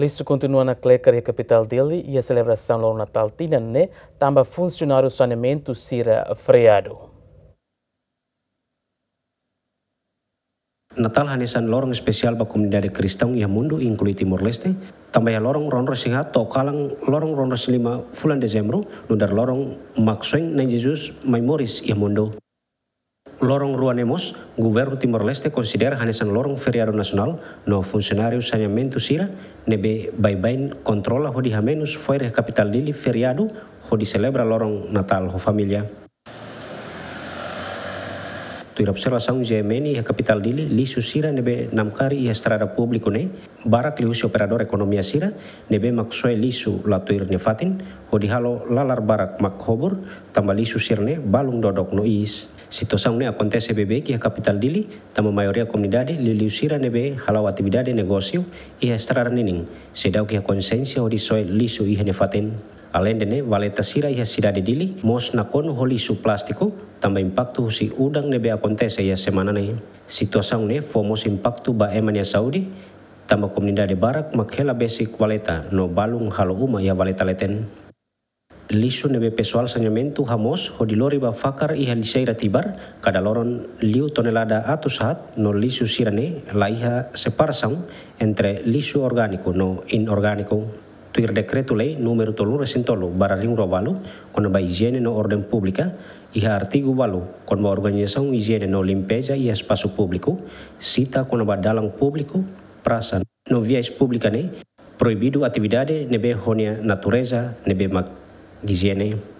Lisu continua na Clecaria, e capital dele, e a celebração lá Natal né, também o saneamento será freado. Natal hanisan lorong spesial ba komunidade Kristang ia mundu inklui Timor Leste. Tambah ya lorong ronro singa to kalang lorong ronro lima bulan Desember nudar lorong Maksueng na Jesus Memories ia mundu lorong Ruanemos, governo Timor-Leste considera hanesan lorong feriado nasional. no funcionário saneamento sira nebe baibain controla hodi hamenus fora capital dili feriado hodi celebra lorong natal ho familia toirapsera saun zemeni kapital capital dili li susira nebe namkari i strada publiku barak li husi operador ekonomia sira nebe maksoi lisu la toir ne fatin hodi halo lalar barak mak hobur tamba lisu sirne balung dodok no is situasaun ne acontece bebe ki a capital dili tamba maioria komunidade li liusira nebe halau atividade negosio i strada nining sedau ki a ho hodi soe lisu i ne fatin alendene valeta sira ia ya sira de dili mos na kon holi su plastiku tamba impactu si udang nebe akontese ia ya semana ne situasaun ne fomos impactu ba emania ya saudi tamba de barak makela basic valeta no balung halo uma ia valeta leten lisu nebe pesoal sanyamentu hamos lori ba fakar iha liseira tibar kada loron liu tonelada atu saat no lisu sirane laiha separsang entre lisu organiku no inorganiku tuir lei numero tolu resintolu baraling rovalu kono ba igiene no orden pública iha artigu valu con ba organização higiene no limpeja iha spasu publiku sita kono ba dalang publiku prasa no vias pública ne proibidu atividade nebe honia natureza nebe mag higiene